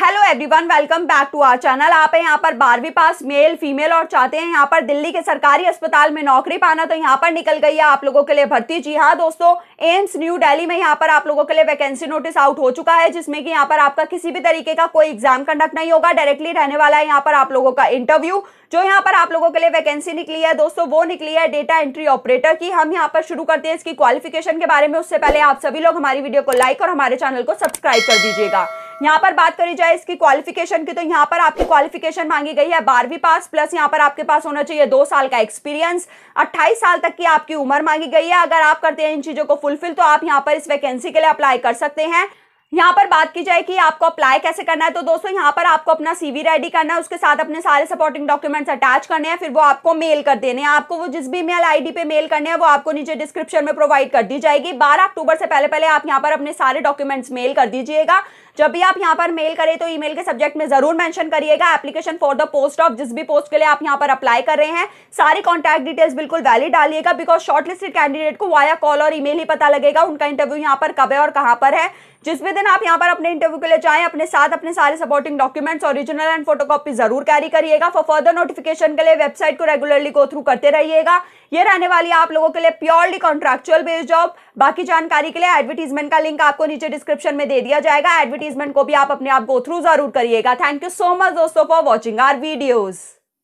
hello everyone welcome back to our channel आप हैं यहाँ पर बारहवीं पास मेल फीमेल और चाहते हैं यहाँ पर दिल्ली के सरकारी अस्पताल में नौकरी पाना तो यहाँ पर निकल गई है आप लोगों के लिए भर्ती जी हाँ दोस्तों एम्स न्यू दिल्ली में यहाँ पर आप लोगों के लिए वैकेंसी नोटिस आउट हो चुका है जिसमें कि यहाँ पर आपका किसी भी तरीके का कोई एग्जाम कंडक्ट नहीं होगा डायरेक्टली रहने वाला है यहाँ पर आप लोगों का इंटरव्यू जो यहाँ पर आप लोगों के लिए वैकेंसी निकली है दोस्तों वो निकली है डेटा एंट्री ऑपरेटर की हम यहाँ पर शुरू करते हैं इसकी क्वालिफिकेशन के बारे में उससे पहले आप सभी लोग हमारी वीडियो को लाइक और हमारे चैनल को सब्सक्राइब कर दीजिएगा यहाँ पर बात करी जाए इसकी क्वालिफिकेशन की तो यहाँ पर आपकी क्वालिफिकेशन मांगी गई है बारहवीं पास प्लस यहाँ पर आपके पास होना चाहिए दो साल का एक्सपीरियंस अट्ठाईस साल तक की आपकी उम्र मांगी गई है अगर आप करते हैं इन चीजों को फुलफिल तो आप यहाँ पर इस वैकेंसी के लिए अप्लाई कर सकते हैं यहाँ पर बात की जाए कि आपको अप्लाई कैसे करना है तो दोस्तों यहाँ पर आपको अपना सीवी रेडी करना है उसके साथ अपने सारे सपोर्टिंग डॉक्यूमेंट्स अटैच करने हैं फिर वो आपको मेल कर देने हैं आपको वो जिस भी मेल आईडी पे मेल करने हैं वो आपको नीचे डिस्क्रिप्शन में प्रोवाइड कर दी जाएगी बारह अक्टूबर से पहले पहले आप यहाँ पर अपने सारे डॉक्यूमेंट्स मेल कर दीजिएगा जब भी आप यहाँ पर मेल करें तो ईमेल के सब्जेक्ट में जरूर मेंशन करिएगा application for the post of जिस भी पोस्ट के लिए आप यहाँ पर अप्लाई कर रहे हैं सारी कॉन्टैक्ट डिटेल्स बिल्कुल वैलिड डालिएगा बिकॉज शॉर्टलिस्टेड कैंडिडेट को वाया कॉल और ईमेल ही पता लगेगा उनका इंटरव्यू यहाँ पर कब है और कहाँ पर है जिस भी स्टूडेंट आप यहाँ पर अपने इंटरव्यू के लिए जाएं अपने साथ अपने सारे supporting documents original and photocopy जरूर कैरी करिएगा फॉर फर्दर नोटिफिकेशन के लिए वेबसाइट को रेगुलरली गो थ्रू करते रहिएगा ये रहने वाली आप लोगों के लिए प्योरली कॉन्ट्रेक्चुअल बेस्ड जॉब बाकी जानकारी के लिए एडवर्टीजमेंट का लिंक आपको नीचे डिस्क्रिप्शन में दे दिया जाएगा एडवर्टीजमेंट को भी आप अपने आप गो थ्रू जरूर करिएगा थैंक यू सो मच दोस्तों फॉर वॉचिंग आर वीडियोज़